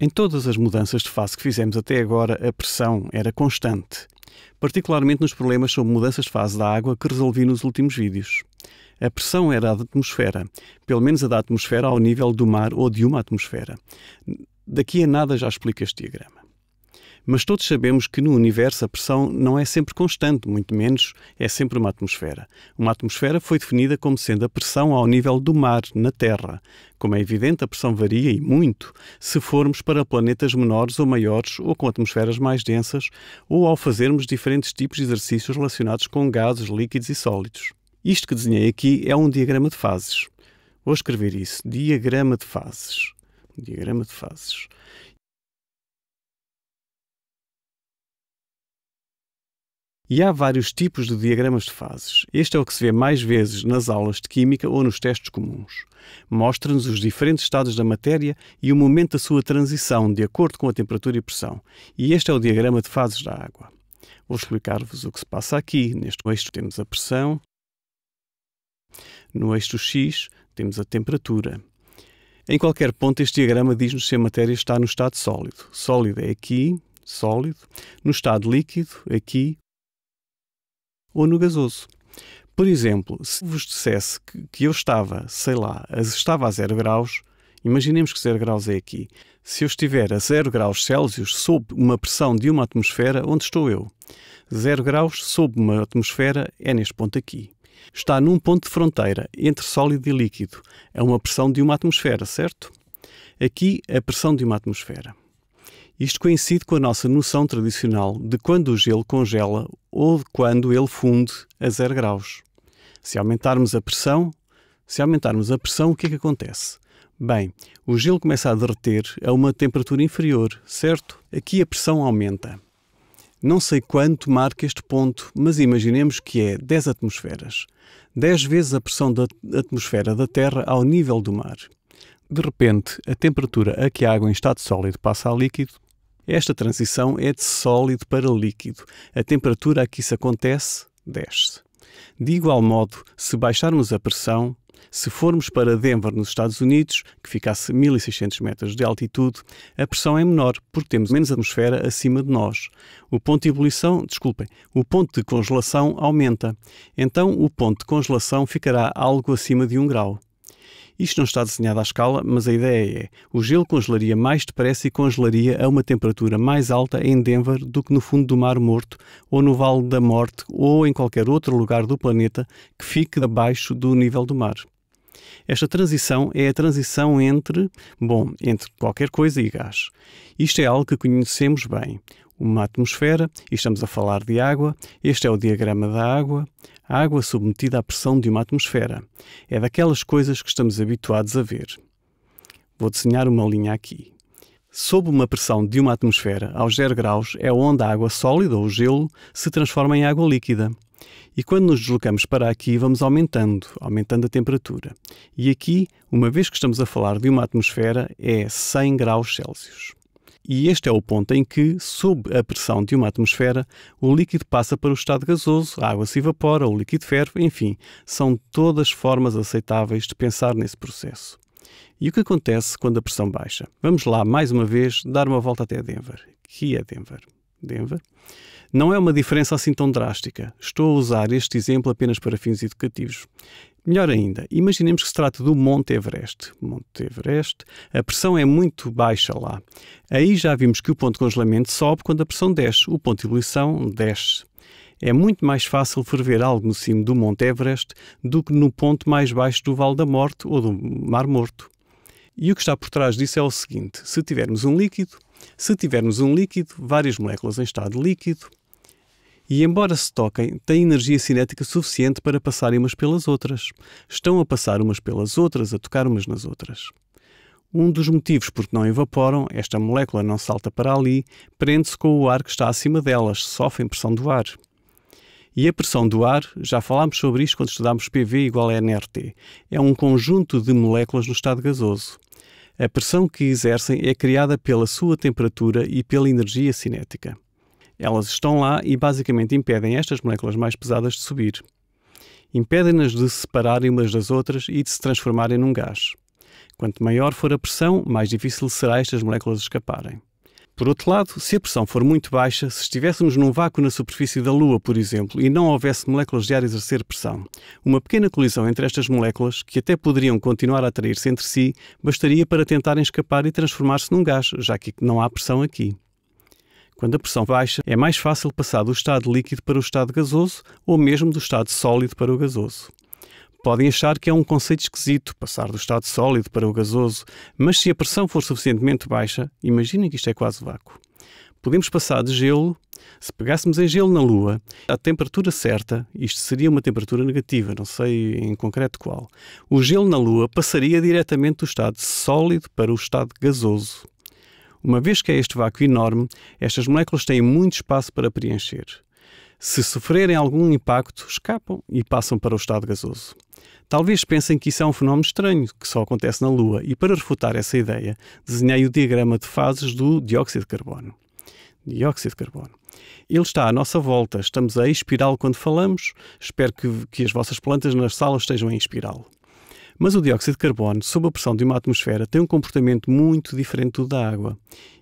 Em todas as mudanças de fase que fizemos até agora, a pressão era constante, particularmente nos problemas sobre mudanças de fase da água que resolvi nos últimos vídeos. A pressão era a da atmosfera, pelo menos a da atmosfera ao nível do mar ou de uma atmosfera. Daqui a nada já explico este diagrama. Mas todos sabemos que no universo a pressão não é sempre constante, muito menos é sempre uma atmosfera. Uma atmosfera foi definida como sendo a pressão ao nível do mar, na Terra. Como é evidente, a pressão varia e muito se formos para planetas menores ou maiores ou com atmosferas mais densas ou ao fazermos diferentes tipos de exercícios relacionados com gases, líquidos e sólidos. Isto que desenhei aqui é um diagrama de fases. Vou escrever isso: diagrama de fases diagrama de fases. E há vários tipos de diagramas de fases. Este é o que se vê mais vezes nas aulas de química ou nos testes comuns. Mostra-nos os diferentes estados da matéria e o momento da sua transição, de acordo com a temperatura e pressão. E este é o diagrama de fases da água. Vou explicar-vos o que se passa aqui. Neste eixo temos a pressão. No eixo X temos a temperatura. Em qualquer ponto, este diagrama diz-nos se a matéria está no estado sólido. Sólido é aqui, sólido. No estado líquido, aqui ou no gasoso. Por exemplo, se vos dissesse que, que eu estava, sei lá, estava a zero graus, imaginemos que zero graus é aqui. Se eu estiver a zero graus Celsius sob uma pressão de uma atmosfera, onde estou eu? Zero graus sob uma atmosfera é neste ponto aqui. Está num ponto de fronteira entre sólido e líquido, a uma pressão de uma atmosfera, certo? Aqui, a pressão de uma atmosfera. Isto coincide com a nossa noção tradicional de quando o gelo congela ou de quando ele funde a zero graus. Se aumentarmos a pressão, se aumentarmos a pressão, o que é que acontece? Bem, o gelo começa a derreter a uma temperatura inferior, certo? Aqui a pressão aumenta. Não sei quanto marca este ponto, mas imaginemos que é 10 atmosferas. 10 vezes a pressão da atmosfera da Terra ao nível do mar. De repente, a temperatura a que a água em estado sólido passa a líquido esta transição é de sólido para líquido. A temperatura a que isso acontece desce. De igual modo, se baixarmos a pressão, se formos para Denver, nos Estados Unidos, que ficasse a 1600 metros de altitude, a pressão é menor, porque temos menos atmosfera acima de nós. O ponto de ebulição, desculpem, o ponto de congelação aumenta. Então, o ponto de congelação ficará algo acima de 1 grau. Isto não está desenhado à escala, mas a ideia é: o gelo congelaria mais depressa e congelaria a uma temperatura mais alta em Denver do que no fundo do Mar Morto, ou no Vale da Morte, ou em qualquer outro lugar do planeta que fique abaixo do nível do mar. Esta transição é a transição entre, bom, entre qualquer coisa e gás. Isto é algo que conhecemos bem. Uma atmosfera, e estamos a falar de água, este é o diagrama da água a água submetida à pressão de uma atmosfera. É daquelas coisas que estamos habituados a ver. Vou desenhar uma linha aqui. Sob uma pressão de uma atmosfera, aos 0 graus, é onde a água sólida ou gelo se transforma em água líquida. E quando nos deslocamos para aqui, vamos aumentando, aumentando a temperatura. E aqui, uma vez que estamos a falar de uma atmosfera, é 100 graus Celsius e este é o ponto em que, sob a pressão de uma atmosfera, o líquido passa para o estado gasoso, a água se evapora, o líquido ferve, enfim, são todas formas aceitáveis de pensar nesse processo. E o que acontece quando a pressão baixa? Vamos lá, mais uma vez, dar uma volta até Denver. Que é Denver? Denver? Não é uma diferença assim tão drástica. Estou a usar este exemplo apenas para fins educativos. Melhor ainda, imaginemos que se trata do Monte Everest. Monte Everest, a pressão é muito baixa lá. Aí já vimos que o ponto de congelamento sobe quando a pressão desce, o ponto de ebulição desce. É muito mais fácil ferver algo no cimo do Monte Everest do que no ponto mais baixo do Vale da Morte ou do Mar Morto. E o que está por trás disso é o seguinte: se tivermos um líquido, se tivermos um líquido, várias moléculas em estado líquido, e, embora se toquem, têm energia cinética suficiente para passarem umas pelas outras. Estão a passar umas pelas outras, a tocar umas nas outras. Um dos motivos por que não evaporam, esta molécula não salta para ali, prende-se com o ar que está acima delas, sofrem pressão do ar. E a pressão do ar, já falámos sobre isto quando estudámos PV igual a NRT, é um conjunto de moléculas no estado gasoso. A pressão que exercem é criada pela sua temperatura e pela energia cinética. Elas estão lá e basicamente impedem estas moléculas mais pesadas de subir. Impedem-nas de se separarem umas das outras e de se transformarem num gás. Quanto maior for a pressão, mais difícil será estas moléculas escaparem. Por outro lado, se a pressão for muito baixa, se estivéssemos num vácuo na superfície da Lua, por exemplo, e não houvesse moléculas de ar a exercer pressão, uma pequena colisão entre estas moléculas, que até poderiam continuar a atrair-se entre si, bastaria para tentarem escapar e transformar-se num gás, já que não há pressão aqui. Quando a pressão baixa, é mais fácil passar do estado líquido para o estado gasoso ou mesmo do estado sólido para o gasoso. Podem achar que é um conceito esquisito passar do estado sólido para o gasoso, mas se a pressão for suficientemente baixa, imaginem que isto é quase vácuo. Podemos passar de gelo, se pegássemos em gelo na Lua, à temperatura certa, isto seria uma temperatura negativa, não sei em concreto qual, o gelo na Lua passaria diretamente do estado sólido para o estado gasoso. Uma vez que é este vácuo enorme, estas moléculas têm muito espaço para preencher. Se sofrerem algum impacto, escapam e passam para o estado gasoso. Talvez pensem que isso é um fenómeno estranho, que só acontece na Lua, e para refutar essa ideia, desenhei o diagrama de fases do dióxido de carbono. Dióxido de carbono. Ele está à nossa volta, estamos a espiral quando falamos. Espero que, que as vossas plantas nas salas estejam em espiral mas o dióxido de carbono, sob a pressão de uma atmosfera, tem um comportamento muito diferente do da água.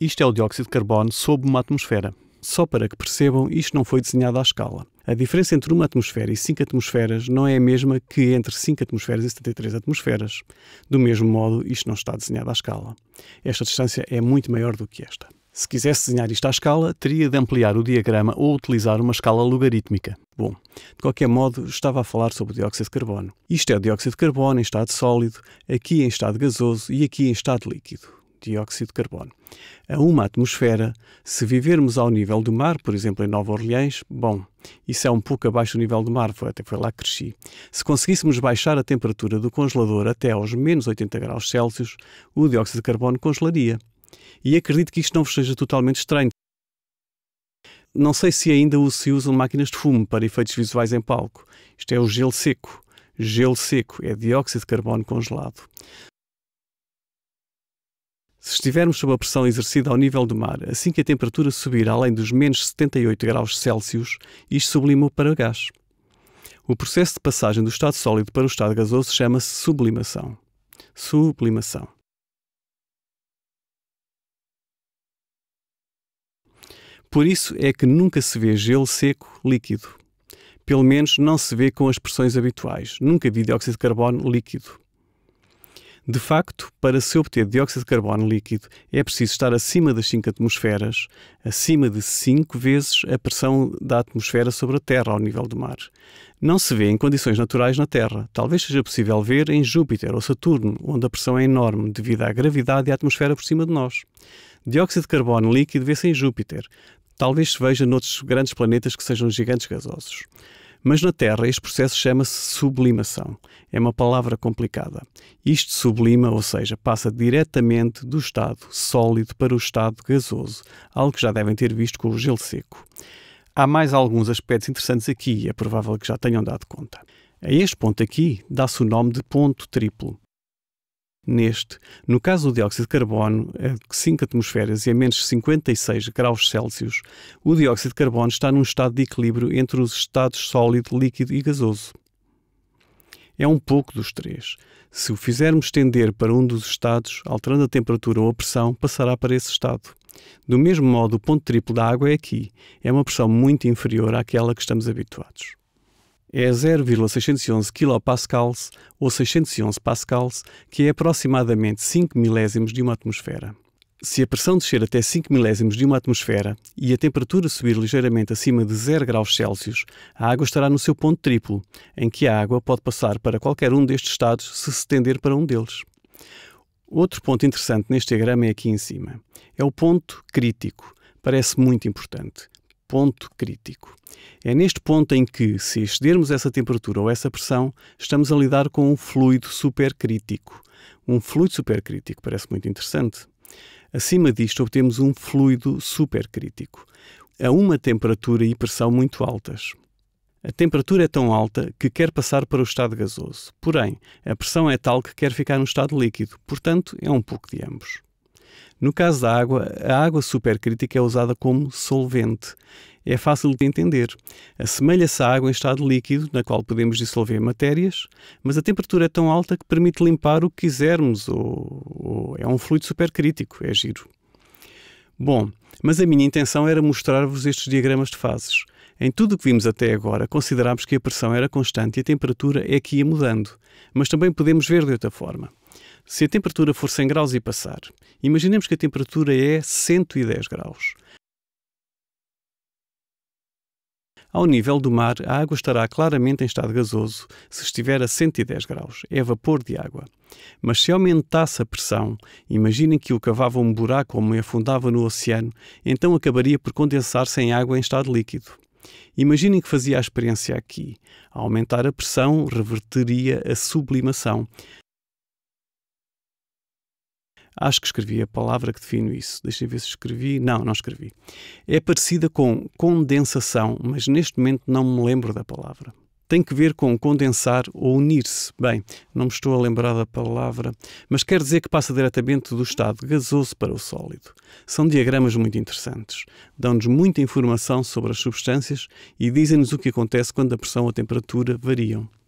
Isto é o dióxido de carbono sob uma atmosfera. Só para que percebam, isto não foi desenhado à escala. A diferença entre uma atmosfera e cinco atmosferas não é a mesma que entre cinco atmosferas e 73 atmosferas. Do mesmo modo, isto não está desenhado à escala. Esta distância é muito maior do que esta. Se quisesse desenhar isto à escala, teria de ampliar o diagrama ou utilizar uma escala logarítmica. Bom, de qualquer modo, estava a falar sobre o dióxido de carbono. Isto é o dióxido de carbono em estado sólido, aqui em estado gasoso e aqui em estado líquido. Dióxido de carbono. A uma atmosfera, se vivermos ao nível do mar, por exemplo em Nova Orleans, bom, isso é um pouco abaixo do nível do mar, foi, até foi lá que cresci. Se conseguíssemos baixar a temperatura do congelador até aos menos 80 graus Celsius, o dióxido de carbono congelaria. E acredito que isto não vos seja totalmente estranho. Não sei se ainda se usam máquinas de fumo para efeitos visuais em palco. Isto é o gelo seco. Gelo seco é dióxido de carbono congelado. Se estivermos sob a pressão exercida ao nível do mar, assim que a temperatura subir além dos menos 78 graus Celsius, isto sublima para gás. O processo de passagem do estado sólido para o estado gasoso chama-se sublimação. Sublimação. Por isso é que nunca se vê gelo seco líquido. Pelo menos não se vê com as pressões habituais. Nunca vi dióxido de carbono líquido. De facto, para se obter dióxido de carbono líquido, é preciso estar acima das 5 atmosferas, acima de 5 vezes a pressão da atmosfera sobre a Terra ao nível do mar. Não se vê em condições naturais na Terra. Talvez seja possível ver em Júpiter ou Saturno, onde a pressão é enorme devido à gravidade e à atmosfera por cima de nós. Dióxido de carbono líquido vê-se em Júpiter. Talvez se veja noutros grandes planetas que sejam gigantes gasosos. Mas na Terra este processo chama-se sublimação. É uma palavra complicada. Isto sublima, ou seja, passa diretamente do estado sólido para o estado gasoso, algo que já devem ter visto com o gelo seco. Há mais alguns aspectos interessantes aqui e é provável que já tenham dado conta. A este ponto aqui dá-se o nome de ponto triplo neste. No caso do dióxido de carbono, a é 5 atmosferas e a menos 56 graus Celsius, o dióxido de carbono está num estado de equilíbrio entre os estados sólido, líquido e gasoso. É um pouco dos três. Se o fizermos estender para um dos estados, alterando a temperatura ou a pressão, passará para esse estado. Do mesmo modo, o ponto triplo da água é aqui. É uma pressão muito inferior àquela que estamos habituados é 0,611 kPa ou 611 pascals, que é aproximadamente 5 milésimos de uma atmosfera. Se a pressão descer até 5 milésimos de uma atmosfera e a temperatura subir ligeiramente acima de 0 graus Celsius, a água estará no seu ponto triplo, em que a água pode passar para qualquer um destes estados se se estender para um deles. Outro ponto interessante neste diagrama é aqui em cima. É o ponto crítico. Parece muito importante ponto crítico. É neste ponto em que, se excedermos essa temperatura ou essa pressão, estamos a lidar com um fluido supercrítico. Um fluido supercrítico parece muito interessante. Acima disto, obtemos um fluido supercrítico, a uma temperatura e pressão muito altas. A temperatura é tão alta que quer passar para o estado gasoso, porém, a pressão é tal que quer ficar no estado líquido, portanto, é um pouco de ambos. No caso da água, a água supercrítica é usada como solvente. É fácil de entender. Assemelha-se à água em estado líquido, na qual podemos dissolver matérias, mas a temperatura é tão alta que permite limpar o que quisermos, ou, ou é um fluido supercrítico, é giro. Bom, mas a minha intenção era mostrar-vos estes diagramas de fases. Em tudo o que vimos até agora, considerámos que a pressão era constante e a temperatura é que ia mudando, mas também podemos ver de outra forma. Se a temperatura for 100 graus e passar, imaginemos que a temperatura é 110 graus. Ao nível do mar, a água estará claramente em estado gasoso se estiver a 110 graus. É vapor de água. Mas se aumentasse a pressão, imaginem que o cavava um buraco ou me afundava no oceano, então acabaria por condensar-se em água em estado líquido. Imaginem que fazia a experiência aqui. aumentar a pressão, reverteria a sublimação. Acho que escrevi a palavra que defino isso. Deixa eu ver se escrevi. Não, não escrevi. É parecida com condensação, mas neste momento não me lembro da palavra tem que ver com condensar ou unir-se. Bem, não me estou a lembrar da palavra, mas quer dizer que passa diretamente do estado gasoso para o sólido. São diagramas muito interessantes, dão-nos muita informação sobre as substâncias e dizem-nos o que acontece quando a pressão ou a temperatura variam.